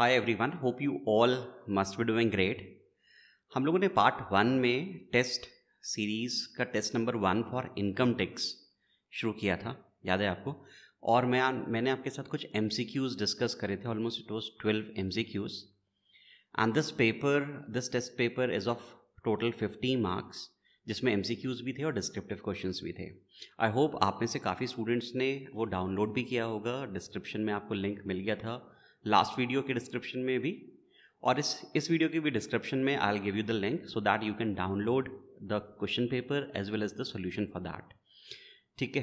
Hi everyone hope you all must be doing great हम लोगों ने पार्ट वन में टेस्ट सीरीज़ का test number one for income tax शुरू किया था याद है आपको और मैं मैंने आपके साथ कुछ एम डिस्कस करे थे almost it was twelve M and this paper this test paper is of total fifty marks जिसमें एम भी थे और डिस्क्रिप्टिव क्वेश्चन भी थे आई होप आप में से काफ़ी स्टूडेंट्स ने वो डाउनलोड भी किया होगा डिस्क्रिप्शन में आपको लिंक मिल गया था लास्ट वीडियो के डिस्क्रिप्शन में भी और इस इस वीडियो के भी डिस्क्रिप्शन में I give you the link so that you can download the question paper as well as the solution for that ठीक है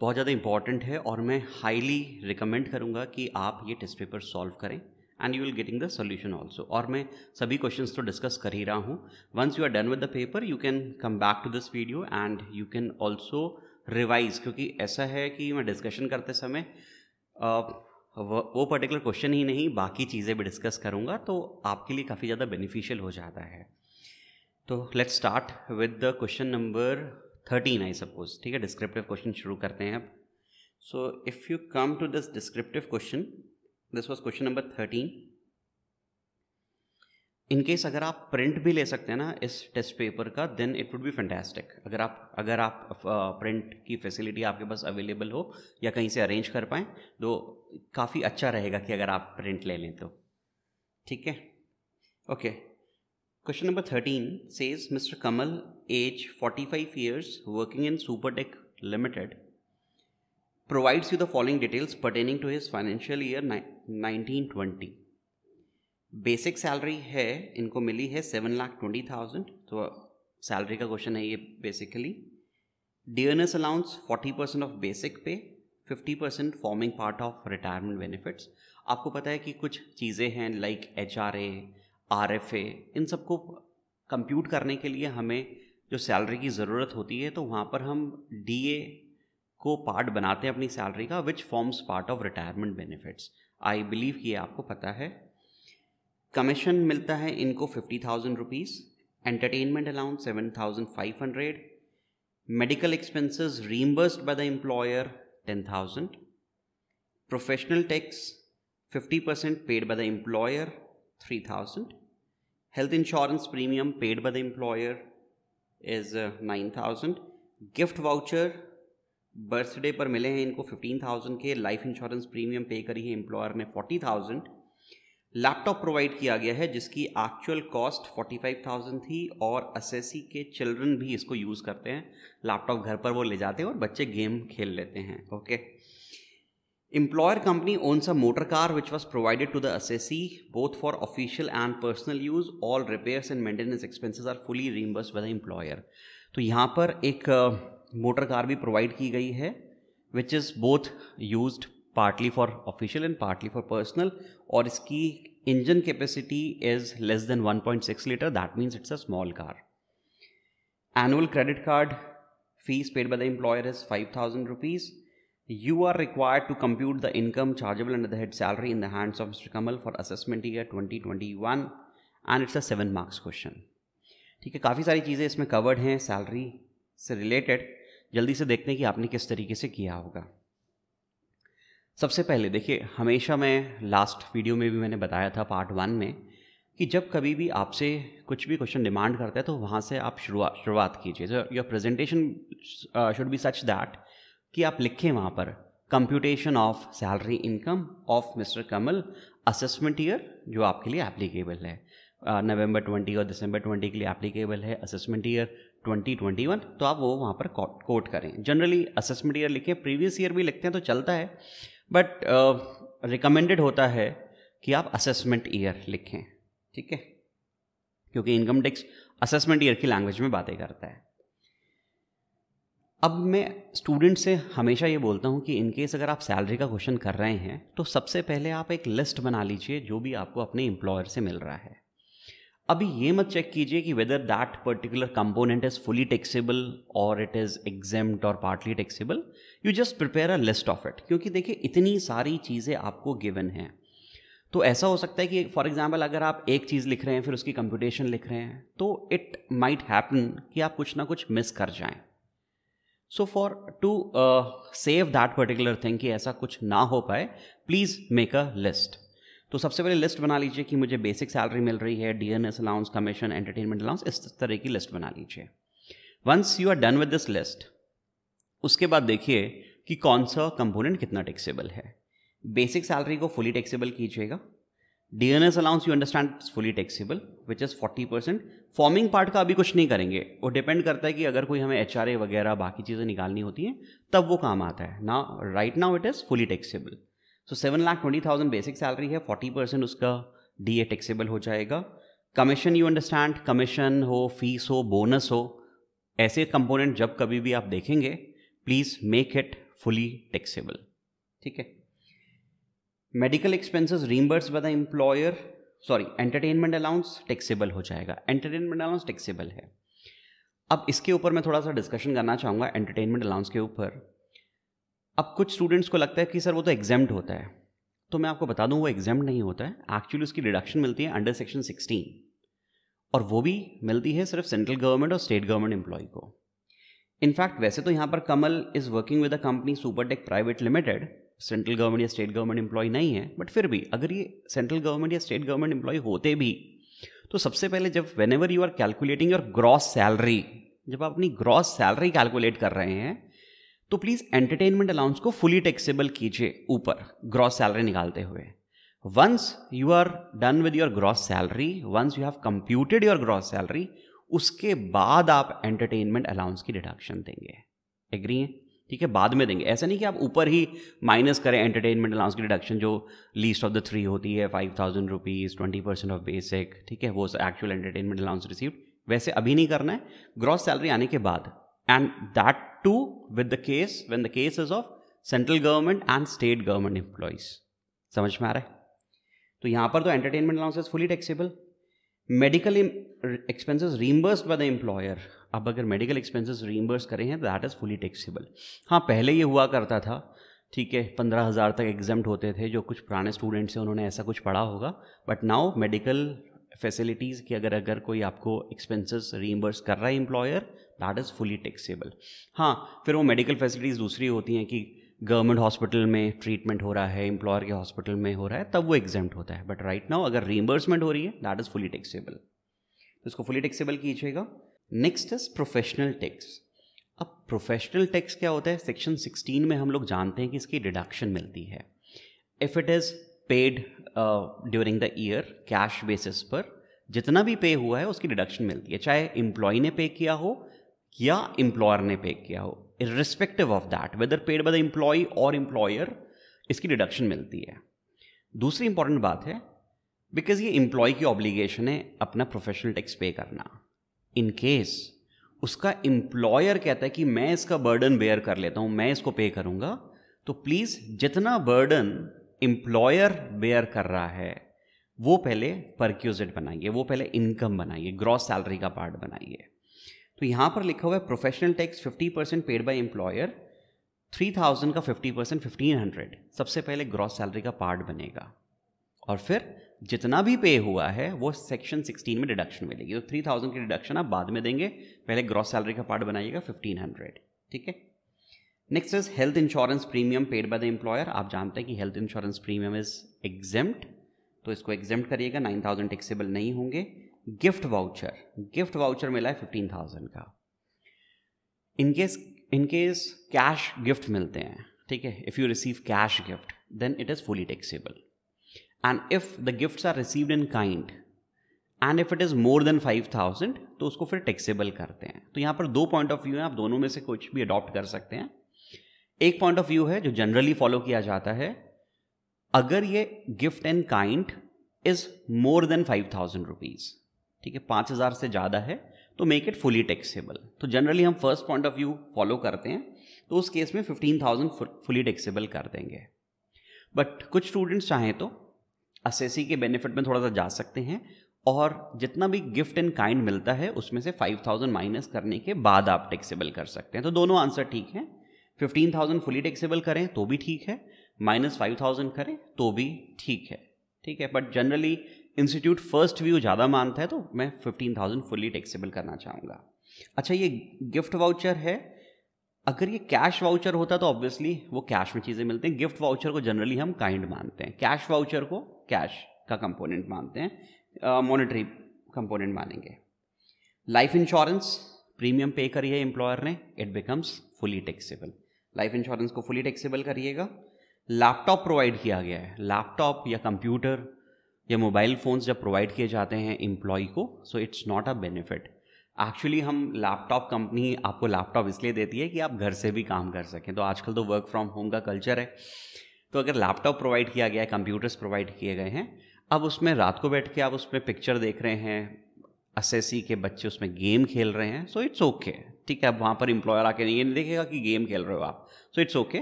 बहुत ज़्यादा इंपॉर्टेंट है और मैं हाईली रिकमेंड करूँगा कि आप ये टेस्ट पेपर सॉल्व करें and you will getting the solution also और मैं सभी क्वेश्चन तो डिस्कस कर ही रहा हूँ once you are done with the paper you can come back to this video and you can also revise क्योंकि ऐसा है कि मैं डिस्कशन करते समय uh, वो पर्टिकुलर क्वेश्चन ही नहीं बाकी चीज़ें भी डिस्कस करूँगा तो आपके लिए काफ़ी ज़्यादा बेनिफिशियल हो जाता है तो let's start with the question number thirteen I suppose ठीक है डिस्क्रिप्टिव क्वेश्चन शुरू करते हैं अब so if you come to this descriptive question this was question number thirteen in case अगर आप प्रिंट भी ले सकते हैं ना इस टेस्ट पेपर का then it would be fantastic अगर आप अगर आप प्रिंट की फैसिलिटी आपके पास अवेलेबल हो या कहीं से अरेंज कर पाएँ तो काफ़ी अच्छा रहेगा कि अगर आप प्रिंट ले लें तो ठीक है okay question number thirteen says mister Kamal age forty five years working in Supertech limited provides you the following details pertaining to his financial year nineteen twenty basic salary है इनको मिली है सेवन लाख ट्वेंटी थाउजेंड तो सैलरी का question है ये basically DNS allowance forty percent of basic pay fifty percent forming part of retirement benefits आपको पता है कि कुछ चीज़ें हैं like H R A R F A इन सबको कंप्यूट करने के लिए हमें जो सैलरी की ज़रूरत होती है तो वहाँ पर हम डी ए को पार्ट बनाते हैं अपनी सैलरी का which forms part of retirement benefits I believe ये आपको पता है कमीशन मिलता है इनको fifty thousand rupees entertainment allowance seven thousand five hundred medical expenses reimbursed by the employer ten thousand professional tax fifty percent paid by the employer three thousand health insurance premium paid by the employer is nine thousand gift voucher birthday पर मिले हैं इनको fifteen thousand के life insurance premium pay करी है employer ने forty thousand laptop provide किया गया है जिसकी actual cost forty five thousand थी और एस एस सी के चिल्ड्रन भी इसको यूज़ करते हैं लैपटॉप घर पर वो ले जाते हैं और बच्चे गेम खेल लेते हैं okay employer company owns a motor car which was provided to the S S C both for official and personal use all repair and maintenance expenses are fully reimburse by the employer तो यहाँ पर एक motor uh, car भी provide की गई है which is both use partly for official and partly for personal और इसकी engine capacity is less than 1.6 litre that means it's a small car annual credit card fees paid by the employer is five thousand rupees you are required to compute the income chargeable and the head salary in देंड्स hands of mister Kamal for assessment year twenty twenty one and it's a seven marks question ठीक है काफ़ी सारी चीज़ें इसमें covered हैं salary से related जल्दी से देखते हैं कि आपने किस तरीके से किया होगा सबसे पहले देखिए हमेशा मैं लास्ट वीडियो में भी मैंने बताया था पार्ट वन में कि जब कभी भी आपसे कुछ भी क्वेश्चन डिमांड करता है तो वहाँ से आप शुरुआत शुरुआत कीजिए जो your presentation should be such that कि आप लिखें वहाँ पर computation of salary income of mister Kamal assessment year जो आपके लिए एप्लीकेबल है नवंबर uh, ट्वेंटी और दिसंबर ट्वेंटी के लिए एप्लीकेबल है असेसमेंट ईयर 2021 तो आप वो वहाँ पर कोट करें जनरली असेसमेंट ईयर लिखें प्रीवियस ईयर भी लिखते हैं तो चलता है बट रिकमेंडेड uh, होता है कि आप असेसमेंट ईयर लिखें ठीक है क्योंकि इनकम टैक्स असेसमेंट ईयर की लैंग्वेज में बातें करता है अब मैं स्टूडेंट से हमेशा ये बोलता हूँ कि इनकेस अगर आप सैलरी का क्वेश्चन कर रहे हैं तो सबसे पहले आप एक लिस्ट बना लीजिए जो भी आपको अपने एम्प्लॉयर से मिल रहा है अभी ये मत चेक कीजिए कि whether that particular component is fully taxable और इट इज़ एग्जेम और partly taxable you just prepare a list of it क्योंकि देखिए इतनी सारी चीज़ें आपको गिवन हैं तो ऐसा हो सकता है कि फॉर एग्जाम्पल अगर आप एक चीज़ लिख रहे हैं फिर उसकी कंप्यूटेशन लिख रहे हैं तो इट माइट हैपन कि आप कुछ ना कुछ मिस कर जाएं so for to save that particular thing कि ऐसा कुछ ना हो पाए प्लीज़ मेक अ लिस्ट तो सबसे पहले लिस्ट बना लीजिए कि मुझे बेसिक सैलरी मिल रही है D N S allowance commission entertainment allowance इस तरह की लिस्ट बना लीजिए once you are done with this list उसके बाद देखिए कि कौन सा कंपोनेंट कितना टैक्सेबल है बेसिक सैलरी को फुली टैक्सेबल कीजिएगा D N S allowance you understand fully taxable which is forty percent forming part का अभी कुछ नहीं करेंगे वो डिपेंड करता है कि अगर कोई हमें एच आर ए वगैरह बाकी चीज़ें निकालनी होती हैं तब वो काम आता है ना right now it is fully taxable so seven lakh twenty thousand basic salary है फोर्टी परसेंट उसका डी ए टैक्सेबल हो जाएगा कमीशन यू अंडरस्टैंड कमीशन हो फीस हो बोनस हो ऐसे कंपोनेंट जब कभी भी आप देखेंगे please make it fully taxable ठीक है medical expenses reimburse by the employer sorry entertainment allowance taxable हो जाएगा एंटरटेनमेंट अलाउंस टैक्सेबल है अब इसके ऊपर मैं थोड़ा सा डिस्कशन करना चाहूँगा एंटरटेनमेंट अलाउंस के ऊपर अब कुछ स्टूडेंट्स को लगता है कि सर वो तो एग्जाम्ड होता है तो मैं आपको बता दूं वो एग्जाम नहीं होता है एक्चुअली उसकी डिडक्शन मिलती है अंडर सेक्शन 16 और वो भी मिलती है सिर्फ सेंट्रल गवर्नमेंट और स्टेट गवर्नमेंट एम्प्लॉय को इनफैक्ट वैसे तो यहाँ पर Kamal is working with a company Supertech private limited central government या स्टेट गवर्नमेंट एम्प्लॉय नहीं है बट फिर भी अगर ये सेंट्रल गवर्नमेंट या स्टेट गवर्नमेंट एम्प्लॉय होते भी तो सबसे पहले जब whenever you are calculating your gross salary जब आप अपनी ग्रॉस सैलरी कैलकुलेट कर रहे हैं तो प्लीज़ एंटरटेनमेंट अलाउंस को फुली टैक्सेबल कीजिए ऊपर ग्रॉस सैलरी निकालते हुए once you are done with your gross salary once you have computed your gross salary उसके बाद आप एंटरटेनमेंट अलाउंस की डिडक्शन देंगे एग्री हैं ठीक है बाद में देंगे ऐसा नहीं कि आप ऊपर ही माइनस करें एंटरटेनमेंट अलाउंस की डिडक्शन जो लीस्ट ऑफ द थ्री होती है five thousand rupees twenty percent of basic ठीक है वो एक्चुअल एंटरटेनमेंट अलाउंस रिसीव वैसे अभी नहीं करना है ग्रॉस सैलरी आने के बाद and that too with the case when the case is of central government and state government employees समझ में आ रहा है तो यहाँ पर तो entertainment is fully taxable medical expenses reimburse by the employer अब अगर मेडिकल एक्सपेंसिस रीमबर्स करें हैं दैट इज़ फुली टैक्सेबल हाँ पहले ये हुआ करता था ठीक है पंद्रह हज़ार तक एग्जाम होते थे जो कुछ पुराने स्टूडेंट्स हैं उन्होंने ऐसा कुछ पढ़ा होगा बट नाउ मेडिकल फैसिलिटीज़ की अगर अगर कोई आपको एक्सपेंसेस रीइम्बर्स कर रहा है employer that is fully taxable हाँ फिर वो मेडिकल फैसिलिटीज़ दूसरी होती हैं कि गवर्नमेंट हॉस्पिटल में ट्रीटमेंट हो रहा है एम्प्लॉयर के हॉस्पिटल में हो रहा है तब वो एग्जाम होता है बट राइट नाउ अगर रीइम्बर्समेंट हो रही है दैट इज़ फुली टैक्सेबल तो इसको फुली टैक्सेबल कीजिएगा नेक्स्ट इज प्रोफेशनल टैक्स अब प्रोफेशनल टैक्स क्या होता है सेक्शन 16 में हम लोग जानते हैं कि इसकी डिडक्शन मिलती है if it is paid during the year cash basis पर जितना भी पे हुआ है उसकी डिडक्शन मिलती है चाहे एम्प्लॉय ने पे किया हो या एम्प्लॉयर ने पे किया हो irrespective of that whether paid by the employ और एम्प्लॉयर इसकी डिडक्शन मिलती है दूसरी इंपॉर्टेंट बात है बिकॉज ये एम्प्लॉय की ऑब्लिगेशन है अपना प्रोफेशनल टैक्स पे करना इन केस उसका एम्प्लॉयर कहता है कि मैं इसका बर्डन बेयर कर लेता हूँ मैं इसको पे करूँगा तो प्लीज़ जितना बर्डन एम्प्लॉयर बेयर कर रहा है वो पहले परक्यूजिट बनाइए वो पहले इनकम बनाइए ग्रॉस सैलरी का पार्ट बनाइए तो यहाँ पर लिखा हुआ है professional tax 50 percent paid by employer 3000 का 50 परसेंट फिफ्टीन सबसे पहले ग्रॉस सैलरी का पार्ट बनेगा और फिर जितना भी पे हुआ है वो सेक्शन 16 में डिडक्शन मिलेगी तो 3000 की डिडक्शन आप बाद में देंगे पहले ग्रॉस सैलरी का पार्ट बनाइएगा 1500 ठीक है next is health insurance premium paid by the employer आप जानते हैं कि health insurance premium is exempt तो इसको एग्जेम्प्ट करिएगा नाइन थाउजेंड टैक्सेबल नहीं होंगे गिफ्ट वाउचर गिफ्ट वाउचर मिला है फिफ्टीन थाउजेंड का इनकेस इनकेस कैश गिफ्ट मिलते हैं ठीक है if you receive cash gift then it is fully taxable and if the gifts are received in kind and if it is more than five thousand तो उसको फिर taxable करते हैं तो यहाँ पर दो पॉइंट ऑफ व्यू हैं आप दोनों में से कुछ भी अडॉप्ट कर सकते हैं एक पॉइंट ऑफ व्यू है जो जनरली फॉलो किया जाता है अगर ये gift and kind is more than five thousand rupees ठीक है पांच हज़ार से ज़्यादा है तो मेक इट फुली टैक्सेबल तो जनरली हम first point of view follow करते हैं तो उस केस में फिफ्टीन थाउजेंड फुली टैक्सेबल कर देंगे बट कुछ स्टूडेंट्स चाहें तो असेसी के बेनिफिट में थोड़ा सा जा सकते हैं और जितना भी गिफ्ट एंड काइंड मिलता है उसमें से फाइव थाउजेंड माइनस करने के बाद आप टैक्सेबल कर सकते हैं तो दोनों आंसर ठीक हैं फिफ्टीन थाउजेंड फुली टैक्सेबल करें तो भी ठीक है माइनस फाइव थाउजेंड करें तो भी ठीक है ठीक है but generally institute first view ज़्यादा मानता है तो मैं फिफ्टीन थाउजेंड फुली टैक्सेबल करना चाहूँगा अच्छा ये गिफ्ट वाउचर है अगर ये कैश वाउचर होता तो ऑब्वियसली वो कैश में चीज़ें मिलते हैं गिफ्ट वाउचर को जनरली हम काइंड मानते हैं कैश वाउचर को कैश का कंपोनेंट मानते हैं मॉनिटरी कंपोनेंट मानेंगे लाइफ इंश्योरेंस प्रीमियम पे करी है एम्प्लॉयर ने it becomes fully taxable life insurance को फुली टैक्सेबल करिएगा लैपटॉप प्रोवाइड किया गया है लैपटॉप या कंप्यूटर या मोबाइल फ़ोन्स जब प्रोवाइड किए जाते हैं एम्प्लॉय को so it's not a benefit actually हम लैपटॉप कंपनी आपको लैपटॉप इसलिए देती है कि आप घर से भी काम कर सकें तो आजकल तो वर्क फ्रॉम होम का कल्चर है तो अगर लैपटॉप प्रोवाइड किया गया है कंप्यूटर्स प्रोवाइड किए गए हैं अब उसमें रात को बैठ के आप उसमें पिक्चर देख रहे हैं एस के बच्चे उसमें गेम खेल रहे हैं सो इट्स ओके ठीक है अब वहाँ पर इम्प्लॉयर आके नहीं देखेगा कि गेम खेल रहे हो आप so it's okay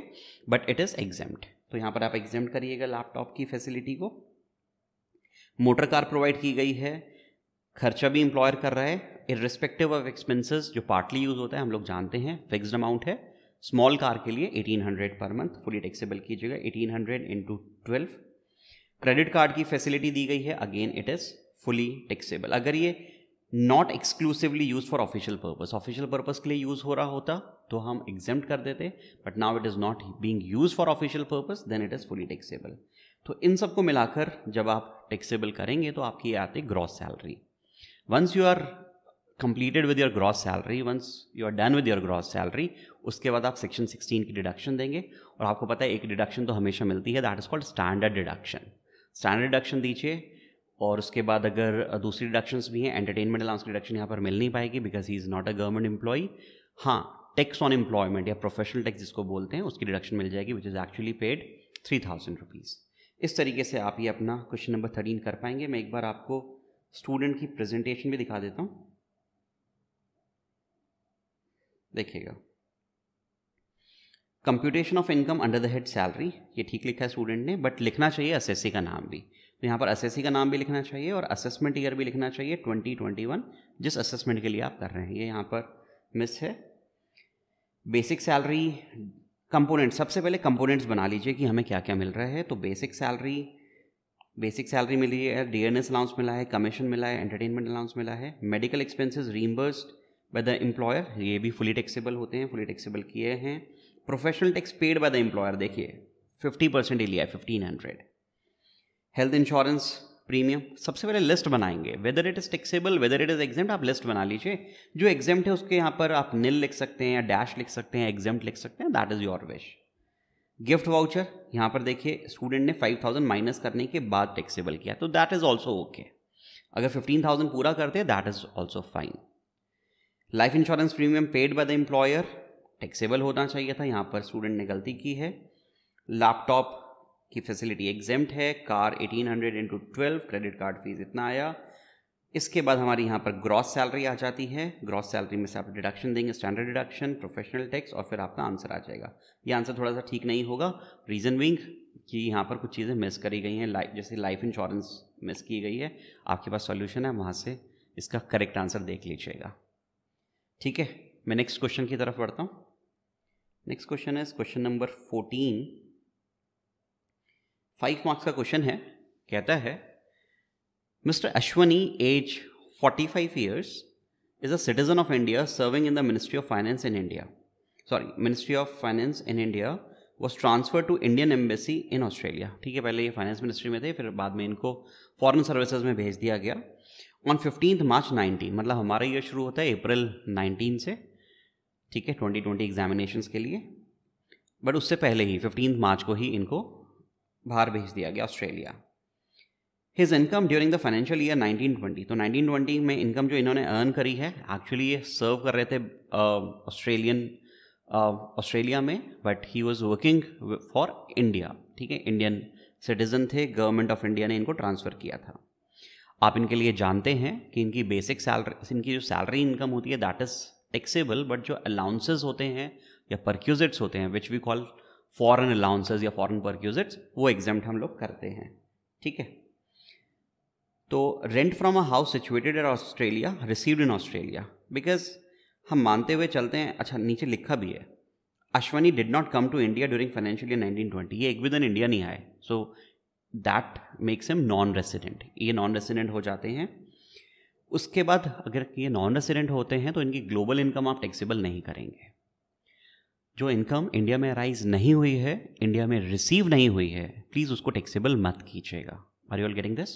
but it is exempt तो यहाँ पर आप एग्जाम करिएगा लैपटॉप की फैसिलिटी को मोटर कार प्रोवाइड की गई है खर्चा भी इम्प्लॉयर कर रहा है इरिस्पेक्टिव ऑफ एक्सपेंसेस जो पार्टली यूज़ होता है हम लोग जानते हैं फिक्स्ड अमाउंट है स्मॉल कार के लिए 1800 पर मंथ फुली टैक्सेबल कीजिएगा 1800 hundred into twelve credit card की फैसिलिटी दी गई है again it is fully taxable अगर ये not exclusively use for official purpose official purpose के लिए यूज हो रहा होता तो हम एग्जाम कर देते but now it is not being use for official purpose then it is fully taxable तो इन सबको मिलाकर जब आप टैक्सेबल करेंगे तो आपकी आती है gross salary once you are completed with your gross salary once you are done with your gross salary उसके बाद आप सेक्शन 16 की डिडक्शन देंगे और आपको पता है एक डिडक्शन तो हमेशा मिलती है that is called standard deduction standard deduction दीजिए और उसके बाद अगर दूसरी डिडक्शंस भी हैं एंटरटेनमेंट अलाउंस की डिडक्शन यहाँ पर मिल नहीं पाएगी because he is not a government employee हाँ टैक्स ऑन एम्प्लॉयमेंट या प्रोफेशनल टैक्स जिसको बोलते हैं उसकी डिडक्शन मिल जाएगी which is actually paid three thousand rupees इस तरीके से आप ये अपना क्वेश्चन नंबर थर्टीन कर पाएंगे मैं एक बार आपको स्टूडेंट की प्रेजेंटेशन भी दिखा देता हूँ देखिएगा computation of income under the head salary ये ठीक लिखा है स्टूडेंट ने बट लिखना चाहिए एस का नाम भी तो यहाँ पर एस का नाम भी लिखना चाहिए और असेसमेंट ईयर भी लिखना चाहिए 2021 जिस असेसमेंट के लिए आप कर रहे हैं ये यहाँ पर मिस है बेसिक सैलरी कंपोनेंट सबसे पहले कंपोनेंट्स बना लीजिए कि हमें क्या क्या मिल रहा है तो बेसिक सैलरी बेसिक सैलरी मिली है डी एन एस अलाउंस मिला है कमीशन मिला है एंटरटेनमेंट अलाउंस मिला है medical expenses reimbursed by the employer ये भी फुली टैक्सेबल होते हैं फुली टैक्सेबल किए हैं professional tax paid by the employer देखिए फिफ्टी परसेंट ही लिया है fifteen hundred health insurance premium सबसे पहले लिस्ट बनाएंगे whether it is taxable whether it is exempt आप लिस्ट बना लीजिए जो एग्जाम है उसके यहाँ पर आप निल लिख सकते हैं या डैश लिख सकते हैं एग्जाम लिख सकते हैं that is your wish gift voucher यहाँ पर देखिए स्टूडेंट ने फाइव थाउजेंड माइनस करने के बाद टैक्सेबल किया तो दैट इज़ ऑल्सो ओके अगर फिफ्टीन थाउजेंड पूरा करते हैं that is also fine life insurance premium paid by the employer taxable होना चाहिए था यहाँ पर स्टूडेंट ने गलती की है लैपटॉप की फैसिलिटी एग्जेम्ट है car 1800 hundred into twelve credit card fees इतना आया इसके बाद हमारी यहाँ पर ग्रॉस सैलरी आ जाती है ग्रॉस सैलरी में से आप डिडक्शन देंगे स्टैंडर्ड डिडक्शन प्रोफेशनल टैक्स और फिर आपका आंसर आ जाएगा ये आंसर थोड़ा सा ठीक नहीं होगा रीजन विंग कि यहाँ पर कुछ चीज़ें मिस करी गई हैं लाइफ जैसे लाइफ इंश्योरेंस मिस की गई है आपके पास सॉल्यूशन है वहाँ से इसका करेक्ट आंसर देख लीजिएगा ठीक है मैं नेक्स्ट क्वेश्चन की तरफ बढ़ता हूँ नेक्स्ट क्वेश्चन है question number fourteen five marks का क्वेश्चन है कहता है mister Ashwani age 45 years is a citizen of India serving in the ministry of finance in India sorry ministry of finance in India was transfer to Indian embassy in Australia ठीक है पहले ये finance ministry में थे फिर बाद में इनको फॉरेन सर्विसेज में भेज दिया गया ऑन फिफ्टीन मार्च 19 मतलब हमारा ईयर शुरू होता है अप्रैल 19 से ठीक है 2020 एग्जामिनेशन के लिए बट उससे पहले ही फिफ्टीन मार्च को ही इनको बाहर भेज दिया गया Australia his income during the financial year 1920 तो 1920 में इनकम जो इन्होंने अर्न करी है एक्चुअली ये सर्व कर रहे थे ऑस्ट्रेलियन uh, ऑस्ट्रेलिया uh, में but he was working for India ठीक है इंडियन सिटीजन थे गवर्नमेंट ऑफ इंडिया ने इनको ट्रांसफ़र किया था आप इनके लिए जानते हैं कि इनकी बेसिक सैलरी इनकी जो सैलरी इनकम होती है दैट इज़ टेक्सेबल बट जो अलाउंसेज होते हैं या परक्यूजिट्स होते हैं which we call foreign allowances या फॉरेन परक्यूजिट्स वो एग्जाम हम लोग करते हैं ठीक है तो rent from a house situated in Australia received in Australia because हम मानते हुए चलते हैं अच्छा नीचे लिखा भी है Ashwani did not come to India during financial year 1920 ये एक इन इंडिया नहीं आए so that makes him non resident ये नॉन रेसिडेंट हो जाते हैं उसके बाद अगर ये नॉन रेसिडेंट होते हैं तो इनकी ग्लोबल इनकम आप टैक्सेबल नहीं करेंगे जो इनकम इंडिया में अराइज नहीं हुई है इंडिया में रिसीव नहीं हुई है प्लीज़ उसको टैक्सेबल मत कीजिएगा are you all getting this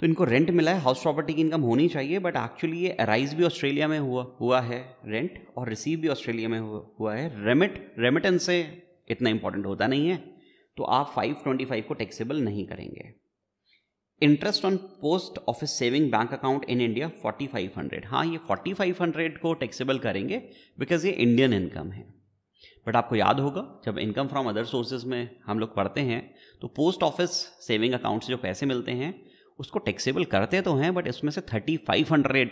तो इनको रेंट मिला है हाउस प्रॉपर्टी की इनकम होनी चाहिए बट एक्चुअली ये अराइज भी ऑस्ट्रेलिया में हुआ हुआ है रेंट और रिसीव भी ऑस्ट्रेलिया में हुआ, हुआ है रेमिट रेमिटेंस से इतना इंपॉर्टेंट होता नहीं है तो आप 525 को टैक्सेबल नहीं करेंगे interest on post office saving bank account in India 4500 हाँ ये 4500 को टैक्सेबल करेंगे बिकॉज ये इंडियन इनकम है बट आपको याद होगा जब इनकम फ्रॉम अदर सोर्सेज में हम लोग पढ़ते हैं तो पोस्ट ऑफिस सेविंग अकाउंट से जो पैसे मिलते हैं उसको टैक्सेबल करते तो हैं बट इसमें से 3500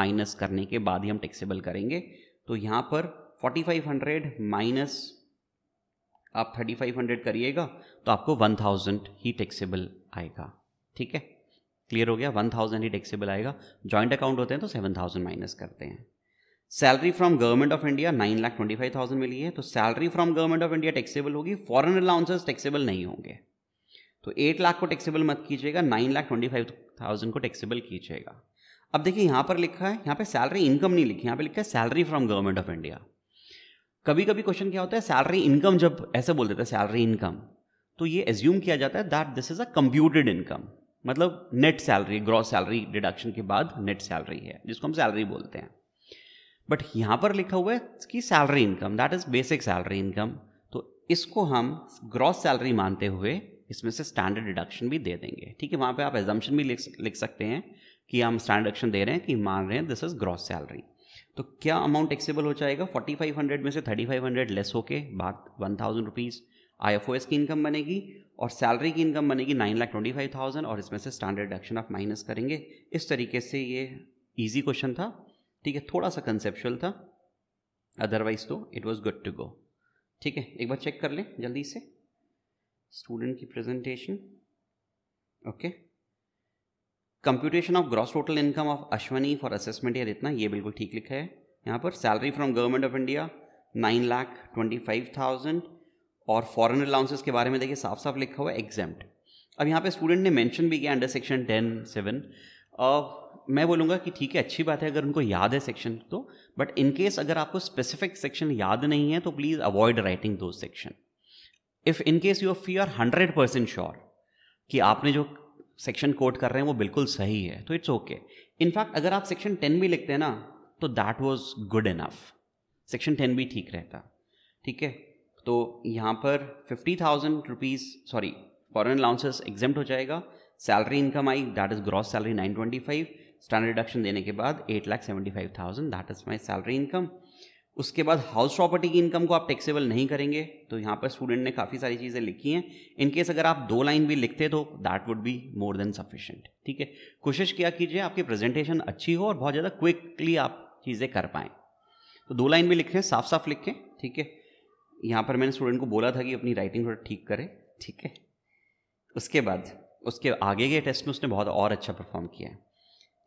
माइनस करने के बाद ही हम टैक्सेबल करेंगे तो यहाँ पर 4500 माइनस आप 3500 करिएगा तो आपको 1000 ही टैक्सेबल आएगा ठीक है क्लियर हो गया वन थाउजेंड ही टैक्सेबल आएगा जॉइंट अकाउंट होते हैं तो सेवन थाउजेंड माइनस करते हैं salary from government of India nine lakh twenty five thousand मिली है तो salary from government of India taxable होगी फॉरन अलाउंसेस टैक्सेबल नहीं होंगे तो एट लाख को टैक्सेबल मत कीजिएगा nine lakh twenty five thousand को टैक्सेबल कीजिएगा अब देखिए यहाँ पर लिखा है यहाँ पे सैलरी इनकम नहीं लिखी यहाँ पे लिखा है salary from government of India कभी कभी क्वेश्चन क्या होता है सैलरी इनकम जब ऐसे बोल देते हैं सैलरी इनकम तो ये एज्यूम किया जाता है that this is a computed income मतलब net salary gross salary deduction के बाद नेट सैलरी है जिसको हम सैलरी बोलते हैं बट यहाँ पर लिखा हुआ है कि salary income that is basic salary income तो इसको हम ग्रॉस सैलरी मानते हुए इसमें से स्टैंडर्ड डिडक्शन भी दे देंगे ठीक है वहाँ पे आप एजम्पन भी लिख सकते हैं कि हम स्टैंडर्ड डिडक्शन दे रहे हैं कि मान रहे हैं दिस इज़ ग्रॉस सैलरी तो क्या अमाउंट टैक्सेबल हो जाएगा 4500 में से 3500 लेस होके बात one thousand rupees I F O S की इनकम बनेगी और सैलरी की इनकम बनेगी nine lakh twenty five thousand और इसमें से स्टैंडर्ड डिडक्शन आप माइनस करेंगे इस तरीके से ये ईजी क्वेश्चन था ठीक है थोड़ा सा कंसेप्शुअल था अदरवाइज तो it was good to go ठीक है एक बार चेक कर लें जल्दी से स्टूडेंट की presentation okay computation of gross total income of Ashwani for assessment year इतना ये बिल्कुल ठीक लिखा है यहाँ पर salary from government of India nine lakh twenty five thousand और फॉरेन अलाउंसेस के बारे में देखिए साफ साफ लिखा हुआ है अब यहाँ पे स्टूडेंट ने मेंशन भी किया अंडर सेक्शन टेन सेवन मैं बोलूँगा कि ठीक है अच्छी बात है अगर उनको याद है सेक्शन तो बट इन केस अगर आपको स्पेसिफिक सेक्शन याद नहीं है तो प्लीज़ अवॉइड राइटिंग दो section if in case you fee are hundred percent sure कि आपने जो सेक्शन कोट कर रहे हैं वो बिल्कुल सही है तो इट्स ओके इनफैक्ट अगर आप सेक्शन टेन भी लिखते हैं ना तो that was good enough section ten भी ठीक रहता ठीक है तो यहाँ पर fifty thousand rupees sorry foreign allowances exempt हो जाएगा salary income I that is gross salary nine twenty five standard deduction देने के बाद eight lakh seventy five thousand that is my salary income उसके बाद हाउस प्रॉपर्टी की इनकम को आप टैक्सेबल नहीं करेंगे तो यहाँ पर स्टूडेंट ने काफ़ी सारी चीज़ें लिखी हैं इनकेस अगर आप दो लाइन भी लिखते तो that would be more than sufficient ठीक है कोशिश किया कीजिए आपकी प्रेजेंटेशन अच्छी हो और बहुत ज़्यादा क्विकली आप चीज़ें कर पाएँ तो दो लाइन भी लिखें साफ साफ लिखें ठीक है यहाँ पर मैंने स्टूडेंट को बोला था कि अपनी राइटिंग थोड़ा ठीक करे ठीक है उसके बाद उसके आगे के टेस्ट में उसने बहुत और अच्छा परफॉर्म किया है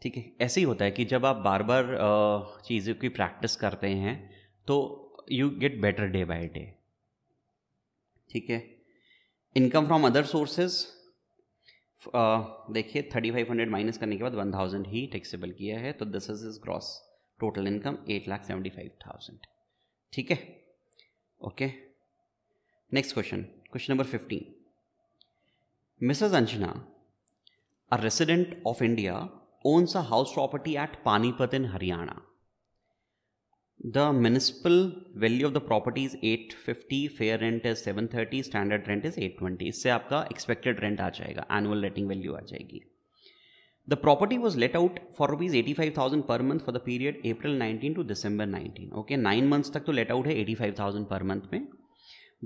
ठीक है ऐसे ही होता है कि जब आप बार बार चीज़ों की प्रैक्टिस करते हैं तो you get better day by day ठीक है इनकम फ्रॉम अदर सोर्सेज देखिए थर्टी फाइव हंड्रेड माइनस करने के बाद वन थाउजेंड ही टैक्सेबल किया है तो this is is gross total income eight lakh seventy five thousand ठीक है okay next question question number fifteen Mrs Anjana a resident of India owns a house property at Panipat in Haryana the municipal value of the property is eight fifty fair rent is seven thirty standard rent is eight twenty इससे आपका expected rent आ जाएगा annual rating value आ जाएगी The property was let out for rupees 85,000 per month for the period April 19 to December 19. Okay, nine months तक तो let out है 85,000 per month में.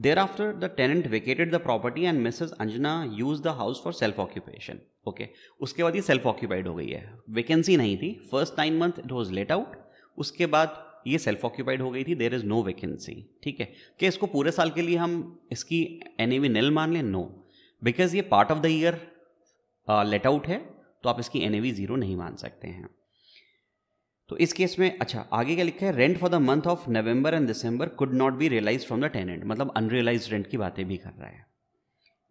Thereafter, the tenant vacated the property and Mrs. Anjana used the house for self occupation. Okay, उसके बाद ये self occupied हो गई है. Vacancy नहीं थी. First nine month it was let out. उसके बाद ये सेल्फ ऑक्यूपाइड हो गई थी देर इज़ नो वैकेंसी ठीक है क्या इसको पूरे साल के लिए हम इसकी एन नेल मान लें नो बिकॉज ये part of the year let out है तो आप इसकी एन ज़ीरो नहीं मान सकते हैं तो इस केस में अच्छा आगे क्या लिखा है rent for the month of November and December could not be realised from the tenant मतलब अनरियलाइज रेंट की बातें भी कर रहा है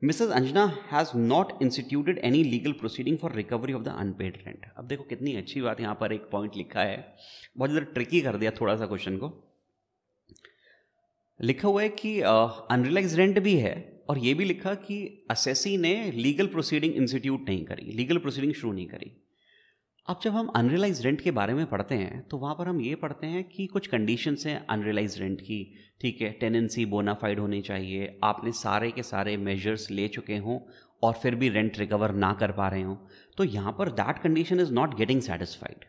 Mrs Anjana has not instituted any legal proceeding for recovery of the unpaid rent अब देखो कितनी अच्छी बात यहां पर एक पॉइंट लिखा है बहुत ज़्यादा ट्रिकी कर दिया थोड़ा सा क्वेश्चन को लिखा हुआ है कि अनरियलाइज uh, रेंट भी है और ये भी लिखा कि असेसी ने लीगल प्रोसीडिंग इंस्टीट्यूट नहीं करी लीगल प्रोसीडिंग शुरू नहीं करी अब जब हम अनरियलाइज रेंट के बारे में पढ़ते हैं तो वहाँ पर हम ये पढ़ते हैं कि कुछ कंडीशंस हैं अनरियलाइज रेंट की ठीक है टेनेंसी बोनाफाइड होनी चाहिए आपने सारे के सारे मेजर्स ले चुके हों और फिर भी रेंट रिकवर ना कर पा रहे हों तो यहाँ पर that condition is not getting satisfied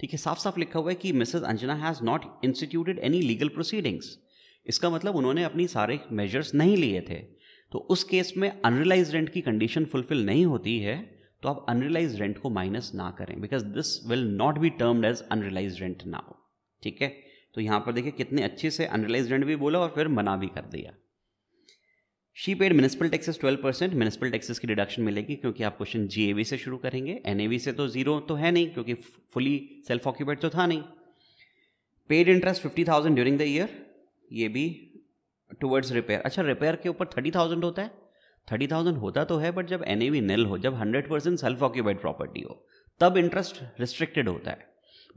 ठीक है साफ साफ लिखा हुआ है कि Mrs Anjana has not instituted any legal proceedings इसका मतलब उन्होंने अपनी सारे मेजर्स नहीं लिए थे तो उस केस में अनरियलाइज रेंट की कंडीशन फुलफिल नहीं होती है तो आप अनरियलाइज रेंट को माइनस ना करें because this will not be termed as unrealised rent now ठीक है तो यहां पर देखिए कितने अच्छे से अनरियलाइज रेंट भी बोला और फिर मना भी कर दिया she paid municipal taxes 12 percent municipal taxes की डिडक्शन मिलेगी क्योंकि आप क्वेश्चन जीएवी से शुरू करेंगे एनएवी से तो जीरो तो है नहीं क्योंकि फुली सेल्फ ऑक्यूपाइड तो था नहीं paid interest fifty thousand during the year ये भी टूवर्ड्स रिपेयर अच्छा रिपेयर के ऊपर थर्टी थाउजेंड होता है थर्टी थाउजेंड होता तो है बट जब एन निल हो जब hundred percent self occupied property हो तब इंटरेस्ट रिस्ट्रिक्टेड होता है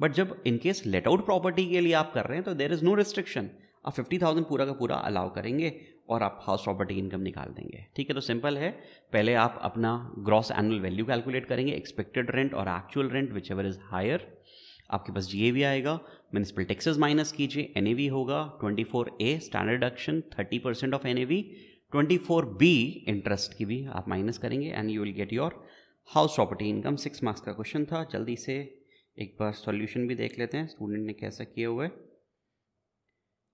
बट जब इनकेस लेट आउट प्रॉपर्टी के लिए आप कर रहे हैं तो देर इज़ नो रिस्ट्रिक्शन आप फिफ्टी थाउजेंड पूरा का पूरा अलाउ करेंगे और आप हाउस प्रॉपर्टी इनकम निकाल देंगे ठीक है तो सिंपल है पहले आप अपना ग्रॉस एनुअल वैल्यू कैलकुलेट करेंगे एक्सपेक्टेड रेंट और actual rent whichever is higher आपके पास जी आएगा म्यूनसिपल टैक्सेस माइनस कीजिए एन होगा 24 A standard deduction 30 percent of N A twenty four B interest की भी आप माइनस करेंगे and you will get your house property income six marks का क्वेश्चन था जल्दी से एक बार सॉल्यूशन भी देख लेते हैं स्टूडेंट ने कैसा किए हुए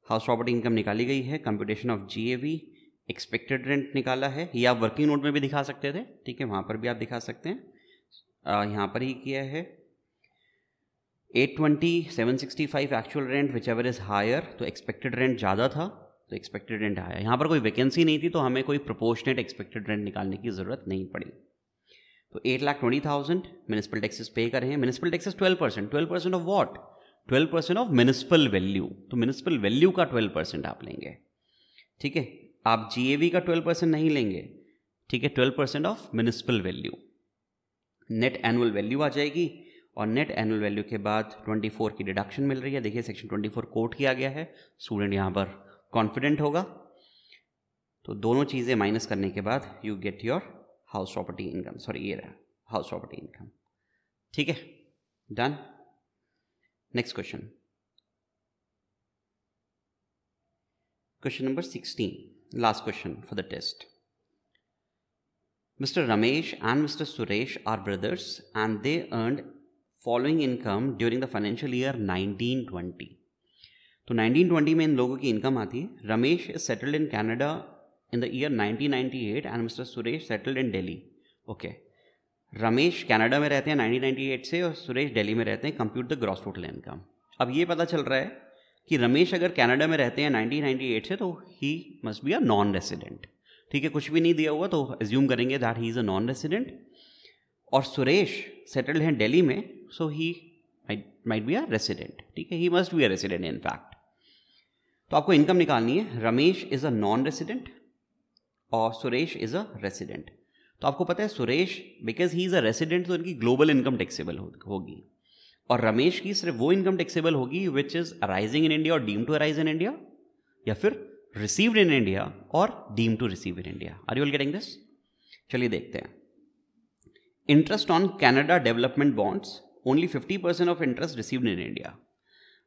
हाउस प्रॉपर्टी इनकम निकाली गई है computation of G A V expected rent निकाला है ये आप वर्किंग नोट में भी दिखा सकते थे ठीक है वहाँ पर भी आप दिखा सकते हैं यहाँ पर ही किया है 820, 765 actual rent whichever is higher तो एक्सपेक्टेड रेंट ज़्यादा था तो एक्सपेक्टेड रेंट हायर यहाँ पर कोई वैकेंसी नहीं थी तो हमें कोई प्रोपोर्शनेट एक्सपेक्टेड रेंट निकालने की ज़रूरत नहीं पड़ी तो eight lakh twenty thousand municipal taxes pay कर रहे हैं municipal taxes twelve percent twelve percent of what twelve percent of municipal value तो म्यूनसिपल वैल्यू का ट्वेल्व परसेंट आप लेंगे ठीक है आप जी ए वी का ट्वेल्व परसेंट नहीं लेंगे ठीक है twelve percent of municipal value net annual value आ जाएगी और नेट एनुअल वैल्यू के बाद 24 की डिडक्शन मिल रही है देखिए सेक्शन 24 कोट किया गया है स्टूडेंट यहाँ पर कॉन्फिडेंट होगा तो दोनों चीज़ें माइनस करने के बाद you get your house property income sorry ये रहा हाउस प्रॉपर्टी इनकम ठीक है done next question question number sixteen last question for the test Mr Ramesh and Mr Suresh are brothers and they earn following income during the financial year 1920 तो 1920 में इन लोगों की income आती है Ramesh is settled in Canada in the year 1998 and Mr Suresh settled in Delhi okay Ramesh Canada में रहते हैं 1998 से और सुरेश दिल्ली में रहते हैं compute the gross total income अब ये पता चल रहा है कि रमेश अगर कनाडा में रहते हैं 1998 से तो he must be a non resident ठीक है कुछ भी नहीं दिया हुआ तो एज्यूम करेंगे that he is a non resident और सुरेश सेटल्ड हैं दिल्ली में so he might be a resident ठीक है he must be a resident in fact तो आपको इनकम निकालनी है Ramesh is a non resident और सुरेश इज़ अ रेसिडेंट तो आपको पता है Suresh because he is a resident तो इनकी ग्लोबल इनकम टैक्सेबल होगी और रमेश की सिर्फ वो इनकम टैक्सेबल होगी which is arising in India और deem to arise in India या फिर रिसीव्ड इन इंडिया और deem to receive in India are you all getting this चलिए देखते हैं interest on Canada development bonds only fifty percent of interest receive in India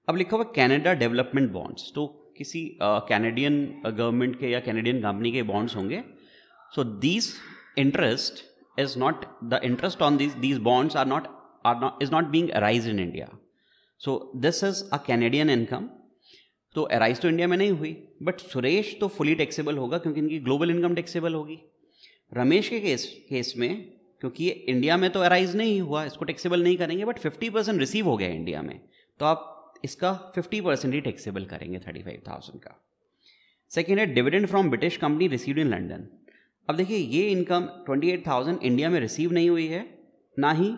अब लिखा हुआ Canada development bonds तो किसी कैनेडियन uh, गवर्नमेंट के या कैनेडियन कंपनी के बॉन्ड्स होंगे so these interest is not the interest on these these bonds are not are not is not being arise in India so this is a Canadian income तो arise तो India में नहीं हुई but Suresh तो fully taxable होगा क्योंकि इनकी global income taxable होगी रमेश के केस केस में क्योंकि ये इंडिया में तो अराइज नहीं हुआ इसको टैक्सेबल नहीं करेंगे बट फिफ्टी परसेंट रिसीव हो गया इंडिया में तो आप इसका फिफ्टी परसेंट ही टैक्सेबल करेंगे थर्टी फाइव थाउजेंड का सेकेंड है dividend from British company receive in London अब देखिए ये income twenty eight thousand India में रिसीव नहीं हुई है ना ही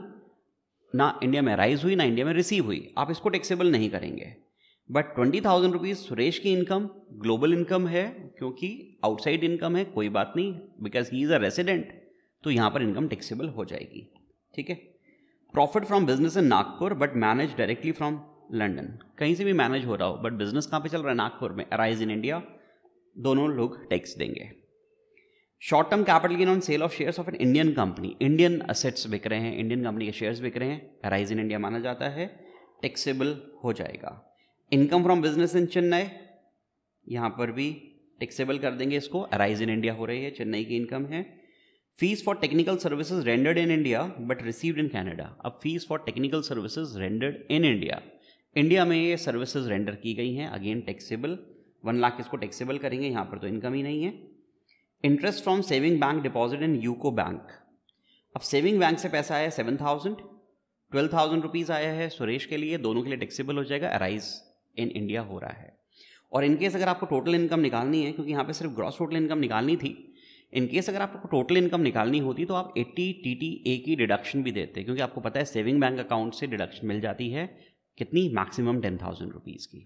ना इंडिया में राइज हुई ना इंडिया में रिसीव हुई आप इसको टैक्सेबल नहीं करेंगे but twenty thousand rupees Suresh की इनकम ग्लोबल इनकम है क्योंकि आउटसाइड इनकम है कोई बात नहीं because he is a resident तो यहाँ पर इनकम टैक्सेबल हो जाएगी ठीक है profit from business in Nagpur but manage directly from London कहीं से भी मैनेज हो रहा हो बट बिजनेस कहाँ पे चल रहा है नागपुर में अराइज इन इंडिया दोनों लोग टैक्स देंगे short term capital gain on sale of shares of an Indian company Indian assets बिक रहे हैं इंडियन कंपनी के शेयर्स बिक रहे हैं अराइज इन इंडिया माना जाता है टैक्सेबल हो जाएगा income from business in Chennai यहाँ पर भी टैक्सेबल कर देंगे इसको अराइज इन इंडिया हो रही है चेन्नई की इनकम है fees for technical services rendered in India but received in Canada अब fees for technical services rendered in India India में ये सर्विसेज रेंडर की गई हैं अगेन टैक्सेबल वन लाख इसको टैक्सेबल करेंगे यहाँ पर तो इनकम ही नहीं है interest from saving bank deposit in UCO bank अब सेविंग बैंक से पैसा आया seven thousand twelve thousand rupees आया है सुरेश के लिए दोनों के लिए टैक्सेबल हो जाएगा अराइज इन इंडिया हो रहा है और इनकेस अगर आपको टोटल इनकम निकालनी है क्योंकि यहाँ पे सिर्फ ग्रॉस टोटल इनकम निकालनी थी इनकेस अगर आपको टोटल इनकम निकालनी होती तो आप एट्टी टी टी ए की डिडक्शन भी देते क्योंकि आपको पता है सेविंग बैंक अकाउंट से डिडक्शन मिल जाती है कितनी मैक्सिमम टेन थाउजेंड रुपीज़ की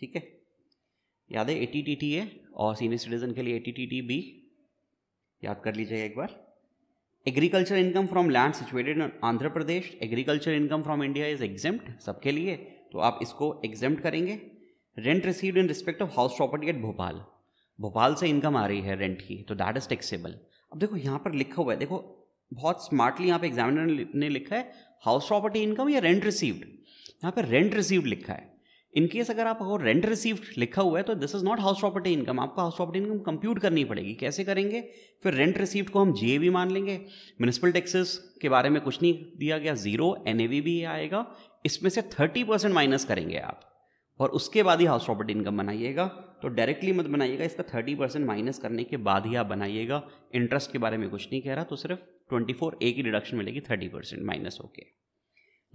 ठीक है याद है ए टी टी ए और सीनियर सिटीजन के लिए ए टी टी बी याद कर लीजिएगा एक बार agriculture income from land situated in Andhra Pradesh agriculture income from India is exempt सबके लिए तो आप इसको एग्जेम्प्ट करेंगे rent received in respect of house property at Bhopal Bhopal से इनकम आ रही है रेंट की तो दैट इज़ टैक्सेबल अब देखो यहाँ पर लिखा हुआ है देखो बहुत स्मार्टली यहाँ पे एग्जामिनर ने लिखा है हाउस प्रॉपर्टी इनकम या रेंट रिसीव्ड यहाँ पे रेंट रिसीव्ड लिखा है इनकेस अगर आप अगर रेंट रिसीव्ड लिखा हुआ है तो this is not house property income आपको हाउस प्रॉपर्टी इनकम कंप्यूट करनी पड़ेगी कैसे करेंगे फिर रेंट रिसीव्ड को हम जी भी मान लेंगे म्यूनसिपल टैक्सेस के बारे में कुछ नहीं दिया गया जीरो एन भी आएगा इसमें से थर्टी परसेंट माइनस करेंगे आप और उसके बाद ही हाउस प्रॉपर्टी इनकम बनाइएगा तो डायरेक्टली मत बनाइएगा इसका थर्टी परसेंट माइनस करने के बाद ही आप बनाइएगा इंटरेस्ट के बारे में कुछ नहीं कह रहा तो सिर्फ ट्वेंटी फोर ए की डिडक्शन मिलेगी थर्टी परसेंट माइनस होके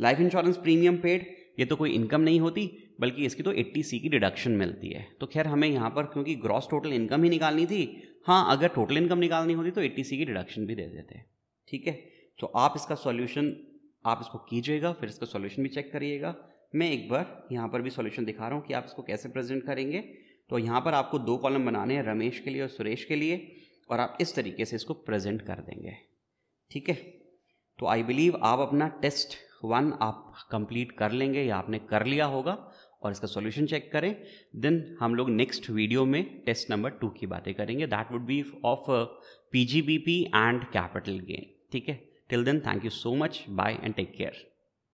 लाइफ इंश्योरेंस प्रीमियम पेड ये तो कोई इनकम नहीं होती बल्कि इसकी तो एट्टी सी की डिडक्शन मिलती है तो खैर हमें यहाँ पर क्योंकि ग्रॉस टोटल इनकम ही निकालनी थी हाँ अगर टोटल इनकम निकालनी होती तो एट्टी सी की डिडक्शन भी दे देते ठीक है तो आप इसका सॉल्यूशन आप इसको कीजिएगा फिर इसका सॉल्यूशन भी चेक करिएगा मैं एक बार यहाँ पर भी सॉल्यूशन दिखा रहा हूँ कि आप इसको कैसे प्रेजेंट करेंगे तो यहाँ पर आपको दो कॉलम बनाने हैं रमेश के लिए और सुरेश के लिए और आप इस तरीके से इसको प्रेजेंट कर देंगे ठीक है तो आई बिलीव आप अपना टेस्ट वन आप कंप्लीट कर लेंगे या आपने कर लिया होगा और इसका सॉल्यूशन चेक करें देन हम लोग नेक्स्ट वीडियो में टेस्ट नंबर टू की बातें करेंगे that would be of P and capital gain ठीक है till then thank you so much bye and take care